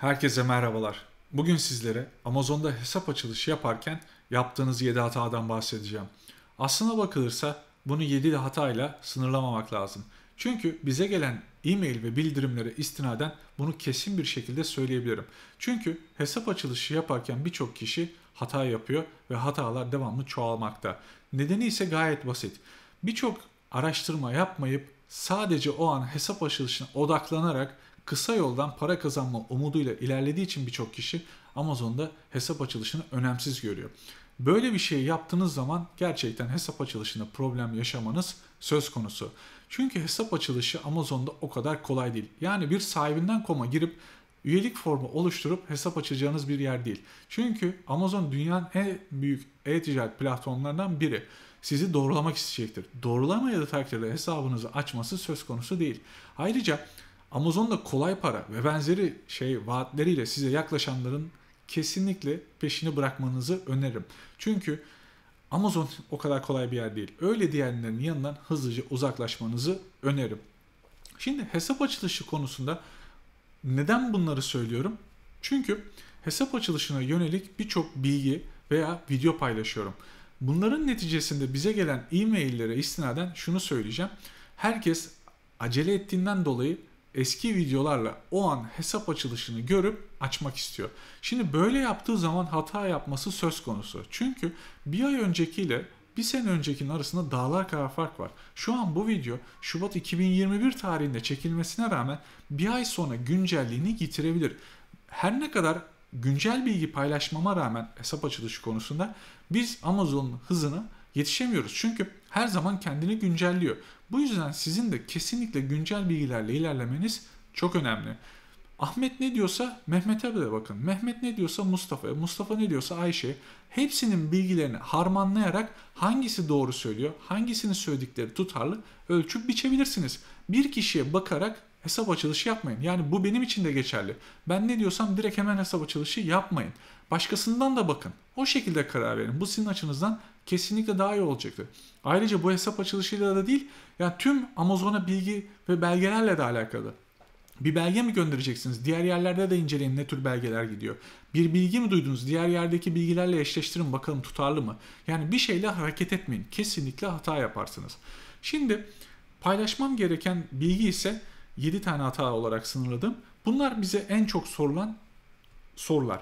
Herkese merhabalar. Bugün sizlere Amazon'da hesap açılışı yaparken yaptığınız 7 hatadan bahsedeceğim. Aslına bakılırsa bunu 7 hatayla sınırlamamak lazım. Çünkü bize gelen e-mail ve bildirimlere istinaden bunu kesin bir şekilde söyleyebilirim. Çünkü hesap açılışı yaparken birçok kişi hata yapıyor ve hatalar devamlı çoğalmakta. Nedeni ise gayet basit. Birçok araştırma yapmayıp sadece o an hesap açılışına odaklanarak kısa yoldan para kazanma umuduyla ilerlediği için birçok kişi Amazon'da hesap açılışını önemsiz görüyor. Böyle bir şey yaptığınız zaman gerçekten hesap açılışında problem yaşamanız söz konusu. Çünkü hesap açılışı Amazon'da o kadar kolay değil. Yani bir sahibinden koma girip üyelik formu oluşturup hesap açacağınız bir yer değil. Çünkü Amazon dünyanın en büyük e-ticaret platformlarından biri sizi doğrulamak isteyecektir. Doğrulama ya da takdirde hesabınızı açması söz konusu değil. Ayrıca Amazon'da kolay para ve benzeri şey vaatleriyle size yaklaşanların kesinlikle peşini bırakmanızı öneririm. Çünkü Amazon o kadar kolay bir yer değil. Öyle diyenlerin yanından hızlıca uzaklaşmanızı öneririm. Şimdi hesap açılışı konusunda neden bunları söylüyorum? Çünkü hesap açılışına yönelik birçok bilgi veya video paylaşıyorum. Bunların neticesinde bize gelen e-maillere istinaden şunu söyleyeceğim. Herkes acele ettiğinden dolayı eski videolarla o an hesap açılışını görüp açmak istiyor. Şimdi böyle yaptığı zaman hata yapması söz konusu. Çünkü bir ay öncekiyle bir sene öncekinin arasında dağlar kadar fark var. Şu an bu video Şubat 2021 tarihinde çekilmesine rağmen bir ay sonra güncelliğini yitirebilir. Her ne kadar güncel bilgi paylaşmama rağmen hesap açılışı konusunda biz Amazon'un hızına yetişemiyoruz. Çünkü her zaman kendini güncelliyor. Bu yüzden sizin de kesinlikle güncel bilgilerle ilerlemeniz çok önemli. Ahmet ne diyorsa Mehmet'e de bakın. Mehmet ne diyorsa Mustafa'ya, Mustafa ne diyorsa Ayşe. Hepsinin bilgilerini harmanlayarak hangisi doğru söylüyor, hangisinin söyledikleri tutarlı ölçüp biçebilirsiniz. Bir kişiye bakarak hesap açılışı yapmayın. Yani bu benim için de geçerli. Ben ne diyorsam direkt hemen hesap açılışı yapmayın. Başkasından da bakın. O şekilde karar verin. Bu sizin açınızdan kesinlikle daha iyi olacaktır. Ayrıca bu hesap açılışıyla da değil, yani tüm Amazon'a bilgi ve belgelerle de alakalı. Bir belge mi göndereceksiniz? Diğer yerlerde de inceleyin ne tür belgeler gidiyor. Bir bilgi mi duydunuz? Diğer yerdeki bilgilerle eşleştirin bakalım tutarlı mı? Yani bir şeyle hareket etmeyin. Kesinlikle hata yaparsınız. Şimdi paylaşmam gereken bilgi ise 7 tane hata olarak sınırladım. Bunlar bize en çok sorulan sorular.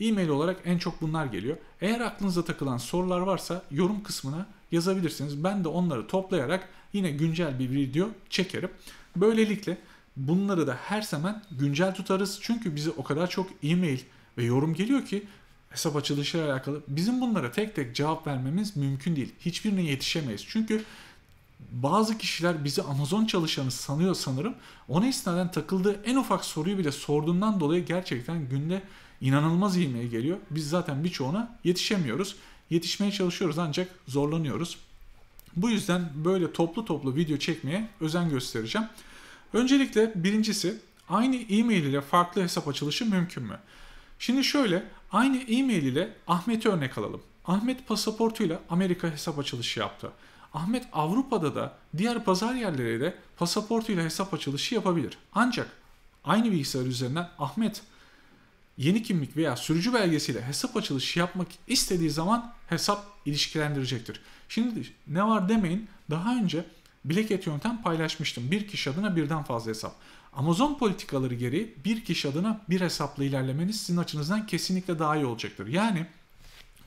E-mail olarak en çok bunlar geliyor. Eğer aklınıza takılan sorular varsa yorum kısmına yazabilirsiniz. Ben de onları toplayarak yine güncel bir video çekerim. Böylelikle bunları da her zaman güncel tutarız. Çünkü bize o kadar çok e-mail ve yorum geliyor ki hesap açılışıyla alakalı bizim bunlara tek tek cevap vermemiz mümkün değil. Hiçbirine yetişemeyiz. Çünkü bazı kişiler bizi Amazon çalışanı sanıyor sanırım. Ona istinaden takıldığı en ufak soruyu bile sorduğundan dolayı gerçekten günde inanılmaz ilmeğe geliyor. Biz zaten birçoğuna yetişemiyoruz. Yetişmeye çalışıyoruz ancak zorlanıyoruz. Bu yüzden böyle toplu toplu video çekmeye özen göstereceğim. Öncelikle birincisi aynı e-mail ile farklı hesap açılışı mümkün mü? Şimdi şöyle aynı e-mail ile Ahmet'i örnek alalım. Ahmet pasaportuyla Amerika hesap açılışı yaptı. Ahmet Avrupa'da da diğer pazar yerleriyle pasaportuyla hesap açılışı yapabilir. Ancak aynı bilgisayar üzerinden Ahmet yeni kimlik veya sürücü belgesiyle hesap açılışı yapmak istediği zaman hesap ilişkilendirecektir. Şimdi ne var demeyin daha önce bilek et yöntem paylaşmıştım. Bir kişi adına birden fazla hesap. Amazon politikaları gereği bir kişi adına bir hesapla ilerlemeniz sizin açınızdan kesinlikle daha iyi olacaktır. Yani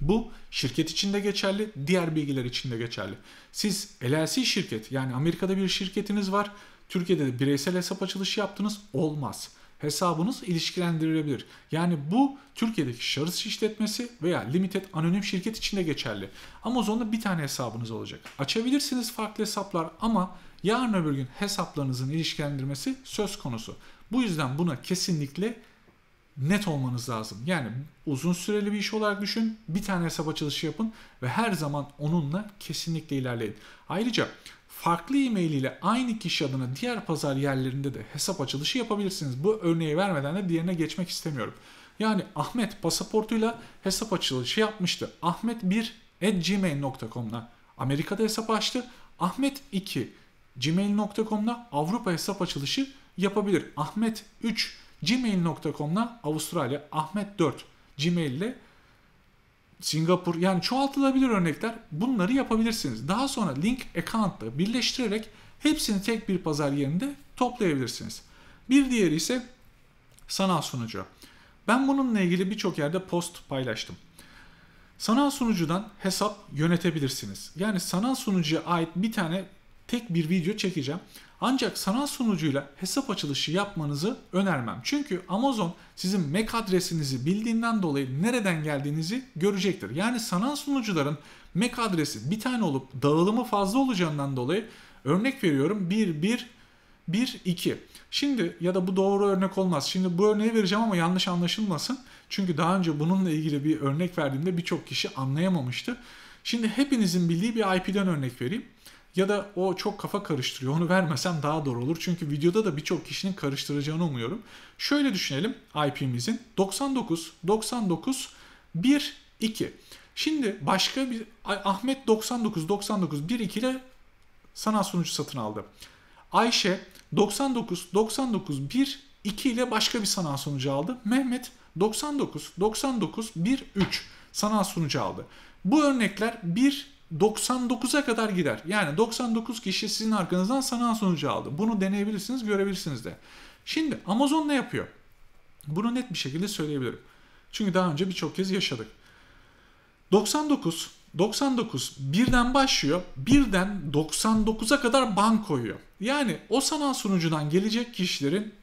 bu şirket için de geçerli, diğer bilgiler için de geçerli. Siz LLC şirket yani Amerika'da bir şirketiniz var. Türkiye'de de bireysel hesap açılışı yaptınız olmaz. Hesabınız ilişkilendirilebilir. Yani bu Türkiye'deki şahıs işletmesi veya limited anonim şirket için de geçerli. Amazon'da bir tane hesabınız olacak. Açabilirsiniz farklı hesaplar ama yarın öbür gün hesaplarınızın ilişkilendirmesi söz konusu. Bu yüzden buna kesinlikle net olmanız lazım. Yani uzun süreli bir iş olarak düşün. Bir tane hesap açılışı yapın ve her zaman onunla kesinlikle ilerleyin. Ayrıca farklı e-mail ile aynı kişi adına diğer pazar yerlerinde de hesap açılışı yapabilirsiniz. Bu örneği vermeden de diğerine geçmek istemiyorum. Yani Ahmet pasaportuyla hesap açılışı yapmıştı. Ahmet 1 gmail.com'la Amerika'da hesap açtı. Ahmet 2 gmail.com'da Avrupa hesap açılışı yapabilir. Ahmet 3 gmail.com'la Avustralya, Ahmet 4 gmail ile Singapur yani çoğaltılabilir örnekler bunları yapabilirsiniz. Daha sonra link account'la birleştirerek hepsini tek bir pazar yerinde toplayabilirsiniz. Bir diğeri ise sanal sunucu. Ben bununla ilgili birçok yerde post paylaştım. Sanal sunucudan hesap yönetebilirsiniz. Yani sanal sunucuya ait bir tane tek bir video çekeceğim. Ancak sanal sunucuyla hesap açılışı yapmanızı önermem. Çünkü Amazon sizin MAC adresinizi bildiğinden dolayı nereden geldiğinizi görecektir. Yani sanal sunucuların MAC adresi bir tane olup dağılımı fazla olacağından dolayı örnek veriyorum 1 1 1 2. Şimdi ya da bu doğru örnek olmaz. Şimdi bu örneği vereceğim ama yanlış anlaşılmasın. Çünkü daha önce bununla ilgili bir örnek verdiğimde birçok kişi anlayamamıştı. Şimdi hepinizin bildiği bir IP'den örnek vereyim. Ya da o çok kafa karıştırıyor onu vermesem daha doğru olur. Çünkü videoda da birçok kişinin karıştıracağını umuyorum. Şöyle düşünelim IP'mizin 99 99 1 2. Şimdi başka bir Ahmet 99 99 1 2 ile sanat sunucu satın aldı. Ayşe 99 99 1 2 ile başka bir sanat sunucu aldı. Mehmet 99 99 1 3 sanat sunucu aldı. Bu örnekler 1 99'a kadar gider. Yani 99 kişi sizin arkanızdan sanal sonucu aldı. Bunu deneyebilirsiniz, görebilirsiniz de. Şimdi Amazon ne yapıyor? Bunu net bir şekilde söyleyebilirim. Çünkü daha önce birçok kez yaşadık. 99 99 birden başlıyor. Birden 99'a kadar ban koyuyor. Yani o sanal sunucudan gelecek kişilerin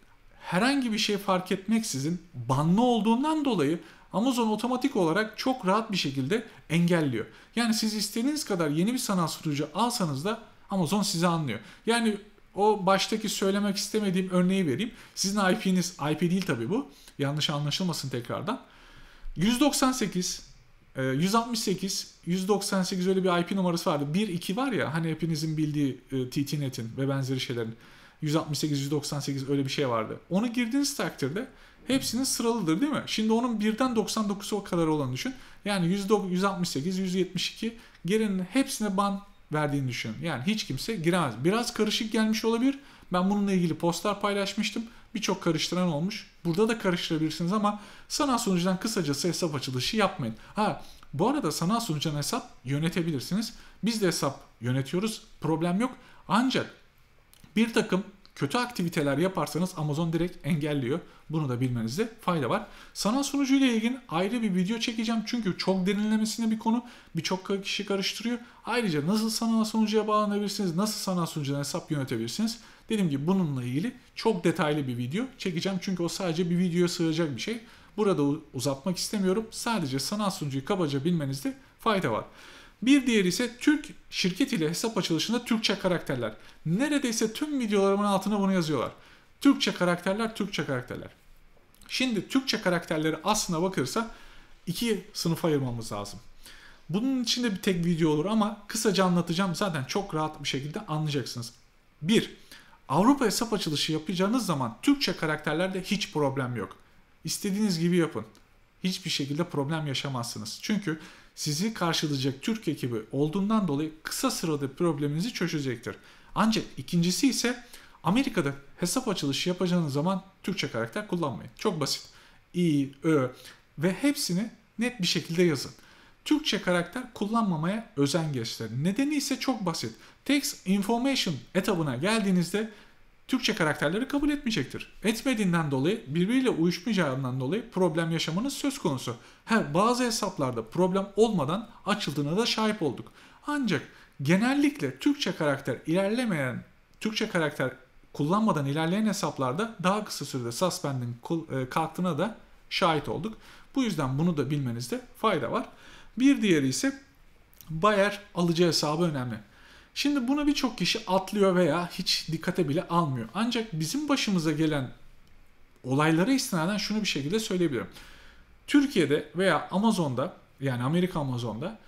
herhangi bir şey fark etmeksizin banlı olduğundan dolayı Amazon otomatik olarak çok rahat bir şekilde engelliyor. Yani siz istediğiniz kadar yeni bir sanal sunucu alsanız da Amazon sizi anlıyor. Yani o baştaki söylemek istemediğim örneği vereyim. Sizin IP'niz, IP değil tabii bu. Yanlış anlaşılmasın tekrardan. 198, 168, 198 öyle bir IP numarası vardı. 1, 2 var ya hani hepinizin bildiği e, TTNet'in ve benzeri şeylerin. 168, 198 öyle bir şey vardı. Onu girdiğiniz takdirde Hepsinin sıralıdır değil mi? Şimdi onun birden 99'u kadar olan düşün. Yani 168, 172 gerinin hepsine ban verdiğini düşün. Yani hiç kimse giremez. Biraz karışık gelmiş olabilir. Ben bununla ilgili postlar paylaşmıştım. Birçok karıştıran olmuş. Burada da karıştırabilirsiniz ama sanal sunucudan kısacası hesap açılışı yapmayın. Ha bu arada sanal sunucudan hesap yönetebilirsiniz. Biz de hesap yönetiyoruz. Problem yok. Ancak bir takım kötü aktiviteler yaparsanız Amazon direkt engelliyor. Bunu da bilmenizde fayda var. Sanal sunucuyla ilgili ayrı bir video çekeceğim. Çünkü çok derinlemesine bir konu. Birçok kişi karıştırıyor. Ayrıca nasıl sanal sunucuya bağlanabilirsiniz? Nasıl sanal sunucudan hesap yönetebilirsiniz? Dediğim gibi bununla ilgili çok detaylı bir video çekeceğim. Çünkü o sadece bir videoya sığacak bir şey. Burada uzatmak istemiyorum. Sadece sanal sunucuyu kabaca bilmenizde fayda var. Bir diğeri ise Türk şirket ile hesap açılışında Türkçe karakterler. Neredeyse tüm videolarımın altına bunu yazıyorlar. Türkçe karakterler, Türkçe karakterler. Şimdi Türkçe karakterleri aslına bakırsa iki sınıfa ayırmamız lazım. Bunun içinde bir tek video olur ama kısaca anlatacağım zaten çok rahat bir şekilde anlayacaksınız. 1. Avrupa hesap açılışı yapacağınız zaman Türkçe karakterlerde hiç problem yok. İstediğiniz gibi yapın. Hiçbir şekilde problem yaşamazsınız. Çünkü sizi karşılayacak Türk ekibi olduğundan dolayı kısa sırada probleminizi çözecektir. Ancak ikincisi ise Amerika'da hesap açılışı yapacağınız zaman Türkçe karakter kullanmayın. Çok basit. İ, Ö ve hepsini net bir şekilde yazın. Türkçe karakter kullanmamaya özen gösterin. Nedeni ise çok basit. Text information etabına geldiğinizde Türkçe karakterleri kabul etmeyecektir. Etmediğinden dolayı birbiriyle uyuşmayacağından dolayı problem yaşamanız söz konusu. He, bazı hesaplarda problem olmadan açıldığına da şahit olduk. Ancak genellikle Türkçe karakter ilerlemeyen, Türkçe karakter kullanmadan ilerleyen hesaplarda daha kısa sürede suspend'in e, kalktığına da şahit olduk. Bu yüzden bunu da bilmenizde fayda var. Bir diğeri ise Bayer alıcı hesabı önemli. Şimdi bunu birçok kişi atlıyor veya hiç dikkate bile almıyor. Ancak bizim başımıza gelen olaylara istinaden şunu bir şekilde söyleyebilirim. Türkiye'de veya Amazon'da yani Amerika Amazon'da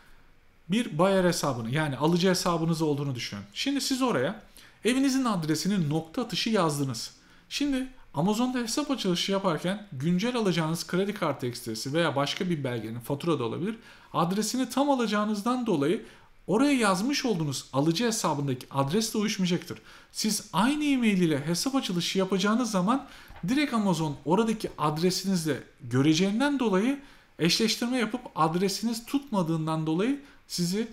bir bayar hesabını yani alıcı hesabınız olduğunu düşünün. Şimdi siz oraya evinizin adresini nokta atışı yazdınız. Şimdi Amazon'da hesap açılışı yaparken güncel alacağınız kredi kartı ekstresi veya başka bir belgenin fatura da olabilir adresini tam alacağınızdan dolayı Oraya yazmış olduğunuz alıcı hesabındaki adresle uyuşmayacaktır. Siz aynı e-mail ile hesap açılışı yapacağınız zaman direkt Amazon oradaki adresinizle göreceğinden dolayı eşleştirme yapıp adresiniz tutmadığından dolayı sizi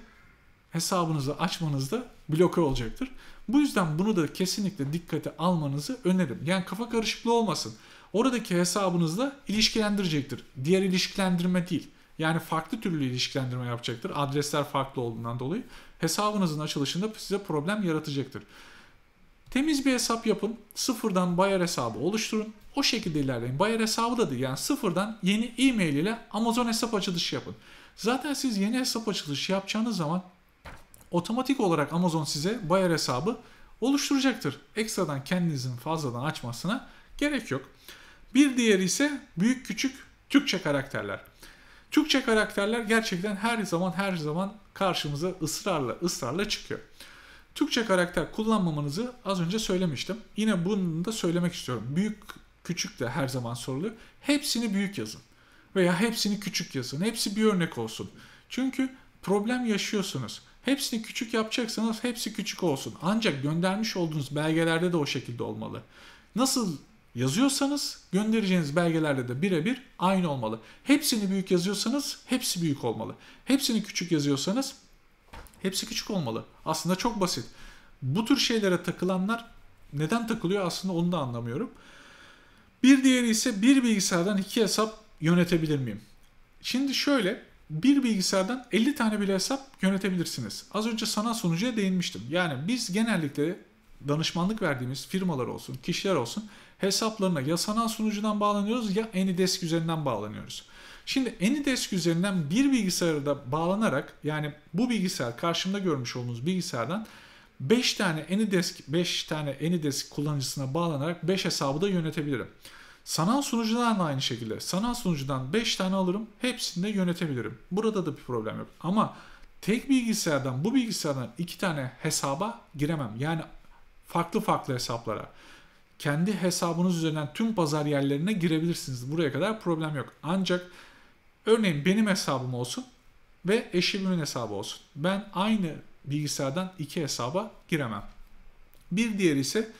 hesabınızı açmanızda bloke olacaktır. Bu yüzden bunu da kesinlikle dikkate almanızı öneririm. Yani kafa karışıklığı olmasın. Oradaki hesabınızla ilişkilendirecektir. Diğer ilişkilendirme değil. Yani farklı türlü ilişkilendirme yapacaktır. Adresler farklı olduğundan dolayı hesabınızın açılışında size problem yaratacaktır. Temiz bir hesap yapın. Sıfırdan bayar hesabı oluşturun. O şekilde ilerleyin. Bayar hesabı da değil. Yani sıfırdan yeni e-mail ile Amazon hesap açılışı yapın. Zaten siz yeni hesap açılışı yapacağınız zaman otomatik olarak Amazon size bayar hesabı oluşturacaktır. Ekstradan kendinizin fazladan açmasına gerek yok. Bir diğeri ise büyük küçük Türkçe karakterler. Türkçe karakterler gerçekten her zaman her zaman karşımıza ısrarla ısrarla çıkıyor. Türkçe karakter kullanmamanızı az önce söylemiştim. Yine bunu da söylemek istiyorum. Büyük küçük de her zaman soruluyor. Hepsini büyük yazın veya hepsini küçük yazın. Hepsi bir örnek olsun. Çünkü problem yaşıyorsunuz. Hepsini küçük yapacaksanız hepsi küçük olsun. Ancak göndermiş olduğunuz belgelerde de o şekilde olmalı. Nasıl yazıyorsanız göndereceğiniz belgelerle de birebir aynı olmalı. Hepsini büyük yazıyorsanız hepsi büyük olmalı. Hepsini küçük yazıyorsanız hepsi küçük olmalı. Aslında çok basit. Bu tür şeylere takılanlar neden takılıyor aslında onu da anlamıyorum. Bir diğeri ise bir bilgisayardan iki hesap yönetebilir miyim? Şimdi şöyle bir bilgisayardan 50 tane bile hesap yönetebilirsiniz. Az önce sana sunucuya değinmiştim. Yani biz genellikle danışmanlık verdiğimiz firmalar olsun, kişiler olsun hesaplarına ya sanal sunucudan bağlanıyoruz ya AnyDesk üzerinden bağlanıyoruz. Şimdi AnyDesk üzerinden bir da bağlanarak yani bu bilgisayar karşımda görmüş olduğunuz bilgisayardan 5 tane AnyDesk 5 tane AnyDesk kullanıcısına bağlanarak 5 hesabı da yönetebilirim. Sanal sunucudan da aynı şekilde. Sanal sunucudan 5 tane alırım. Hepsini de yönetebilirim. Burada da bir problem yok. Ama tek bilgisayardan bu bilgisayardan 2 tane hesaba giremem. Yani farklı farklı hesaplara kendi hesabınız üzerinden tüm pazar yerlerine girebilirsiniz. Buraya kadar problem yok. Ancak örneğin benim hesabım olsun ve eşimin hesabı olsun. Ben aynı bilgisayardan iki hesaba giremem. Bir diğeri ise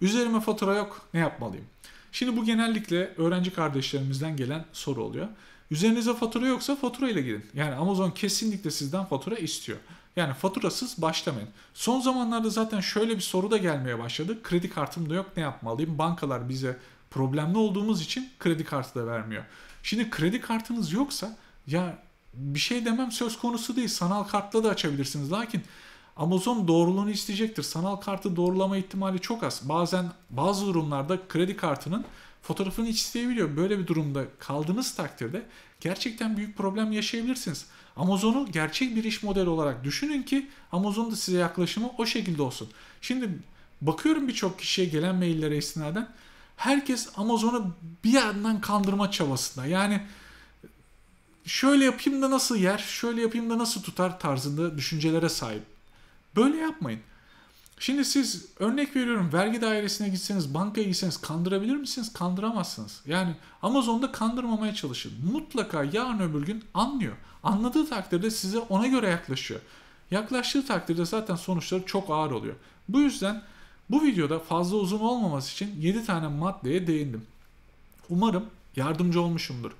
üzerime fatura yok ne yapmalıyım? Şimdi bu genellikle öğrenci kardeşlerimizden gelen soru oluyor. Üzerinize fatura yoksa fatura ile girin. Yani Amazon kesinlikle sizden fatura istiyor. Yani faturasız başlamayın. Son zamanlarda zaten şöyle bir soru da gelmeye başladı. Kredi kartım da yok ne yapmalıyım? Bankalar bize problemli olduğumuz için kredi kartı da vermiyor. Şimdi kredi kartınız yoksa ya bir şey demem söz konusu değil. Sanal kartla da açabilirsiniz. Lakin Amazon doğruluğunu isteyecektir. Sanal kartı doğrulama ihtimali çok az. Bazen bazı durumlarda kredi kartının fotoğrafını hiç isteyebiliyor. Böyle bir durumda kaldığınız takdirde gerçekten büyük problem yaşayabilirsiniz. Amazon'u gerçek bir iş modeli olarak düşünün ki Amazon'da size yaklaşımı o şekilde olsun. Şimdi bakıyorum birçok kişiye gelen maillere istinaden herkes Amazon'u bir yandan kandırma çabasında. Yani şöyle yapayım da nasıl yer, şöyle yapayım da nasıl tutar tarzında düşüncelere sahip. Böyle yapmayın. Şimdi siz örnek veriyorum vergi dairesine gitseniz, bankaya gitseniz kandırabilir misiniz? Kandıramazsınız. Yani Amazon'da kandırmamaya çalışın. Mutlaka yarın öbür gün anlıyor. Anladığı takdirde size ona göre yaklaşıyor. Yaklaştığı takdirde zaten sonuçları çok ağır oluyor. Bu yüzden bu videoda fazla uzun olmaması için 7 tane maddeye değindim. Umarım yardımcı olmuşumdur.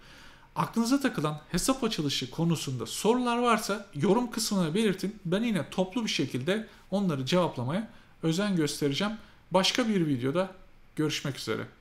Aklınıza takılan hesap açılışı konusunda sorular varsa yorum kısmına belirtin. Ben yine toplu bir şekilde onları cevaplamaya özen göstereceğim. Başka bir videoda görüşmek üzere.